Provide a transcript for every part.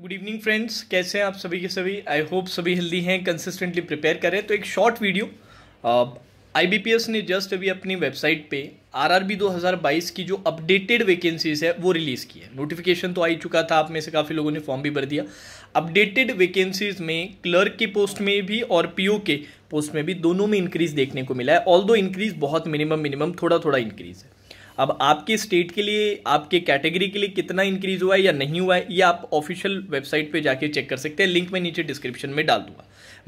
good evening friends कैसे हैं आप सभी के सभी आई होप सभी हेल्दी हैं कंसिस्टेंटली प्रिपेयर करें तो एक शॉर्ट वीडियो आईबीपीएस ने जस्ट अभी अपनी वेबसाइट पे आरआरबी 2022 की जो अपडेटेड वैकेंसीज है वो रिलीज़ की है नोटिफिकेशन तो आ ही चुका था आप में से काफ़ी लोगों ने फॉर्म भी भर दिया अपडेटेड वैकेंसीज में क्लर्क की पोस्ट में भी और पीओ के पोस्ट में भी दोनों में इंक्रीज़ देखने को मिला है ऑल दो इंक्रीज़ बहुत मिनिमम मिनिमम थोड़ा थोड़ा इंक्रीज़ है अब आपके स्टेट के लिए आपके कैटेगरी के लिए कितना इंक्रीज हुआ है या नहीं हुआ है ये आप ऑफिशियल वेबसाइट पे जाके चेक कर सकते हैं लिंक मैं नीचे डिस्क्रिप्शन में डाल दूंगा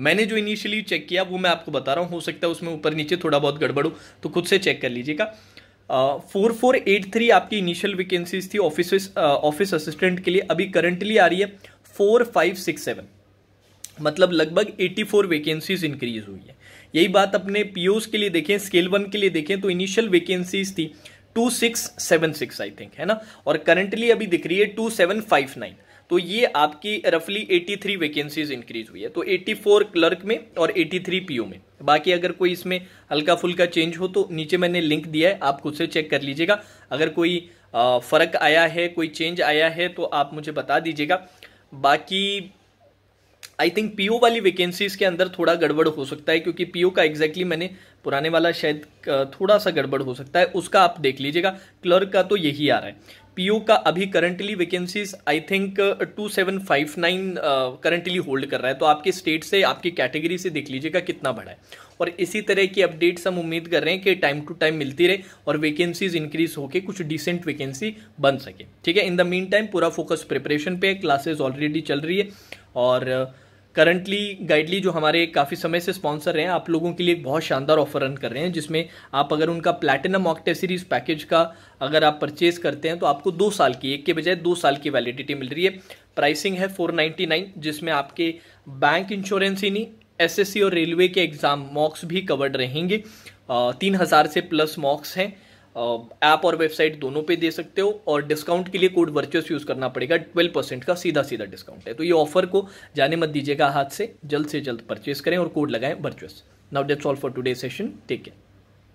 मैंने जो इनिशियली चेक किया वो मैं आपको बता रहा हूँ हो सकता है उसमें ऊपर नीचे थोड़ा बहुत गड़बड़ हो तो खुद से चेक कर लीजिएगा फोर फोर एट थ्री आपकी इनिशियल वैकेंसीज थी ऑफिस ऑफिस असिस्टेंट के लिए अभी करंटली आ रही है फोर फाइव सिक्स सेवन मतलब लगभग 84 वैकेंसीज इंक्रीज हुई है यही बात अपने पीओस के लिए देखें स्केल वन के लिए देखें तो इनिशियल वैकेंसीज थी two six seven six I think है ना और करंटली अभी दिख रही है टू सेवन फाइव नाइन तो ये आपकी रफली 83 वैकेंसीज इंक्रीज हुई है तो 84 क्लर्क में और 83 पीओ में बाकी अगर कोई इसमें हल्का फुल्का चेंज हो तो नीचे मैंने लिंक दिया है आप खुद से चेक कर लीजिएगा अगर कोई फ़र्क आया है कोई चेंज आया है तो आप मुझे बता दीजिएगा बाकी आई थिंक पीओ वाली वैकेंसीज के अंदर थोड़ा गड़बड़ हो सकता है क्योंकि पीओ का एग्जैक्टली exactly मैंने पुराने वाला शायद थोड़ा सा गड़बड़ हो सकता है उसका आप देख लीजिएगा क्लर्क का तो यही आ रहा है पीओ का अभी currently vacancies I think two seven five nine currently hold कर रहा है तो आपके स्टेट से आपकी कैटेगरी से देख लीजिएगा कितना बड़ा है और इसी तरह की अपडेट्स हम उम्मीद कर रहे हैं कि टाइम टू टाइम मिलती रहे और वैकेंसीज इंक्रीज होकर कुछ डिसेंट वैकेंसी बन सके ठीक है इन द मीन टाइम पूरा फोकस प्रिपरेशन पे क्लासेज ऑलरेडी चल रही है और करंटली गाइडली जो हमारे काफ़ी समय से स्पॉन्सर हैं आप लोगों के लिए एक बहुत शानदार ऑफर रन कर रहे हैं जिसमें आप अगर उनका प्लैटिनम ऑक्टे सीरीज़ पैकेज का अगर आप परचेज करते हैं तो आपको दो साल की एक के बजाय दो साल की वैलिडिटी मिल रही है प्राइसिंग है फोर नाइन्टी नाइन जिसमें आपके बैंक इंश्योरेंस ही नहीं एस और रेलवे के एग्ज़ाम मॉक्स भी कवर्ड रहेंगे तीन हज़ार से प्लस मॉक्स हैं ऐप और वेबसाइट दोनों पे दे सकते हो और डिस्काउंट के लिए कोड वर्चुअस यूज़ करना पड़ेगा ट्वेल्व परसेंट का सीधा सीधा डिस्काउंट है तो ये ऑफर को जाने मत दीजिएगा हाथ से जल्द से जल्द परचेज करें और कोड लगाएं virtuous now that's all for today session take care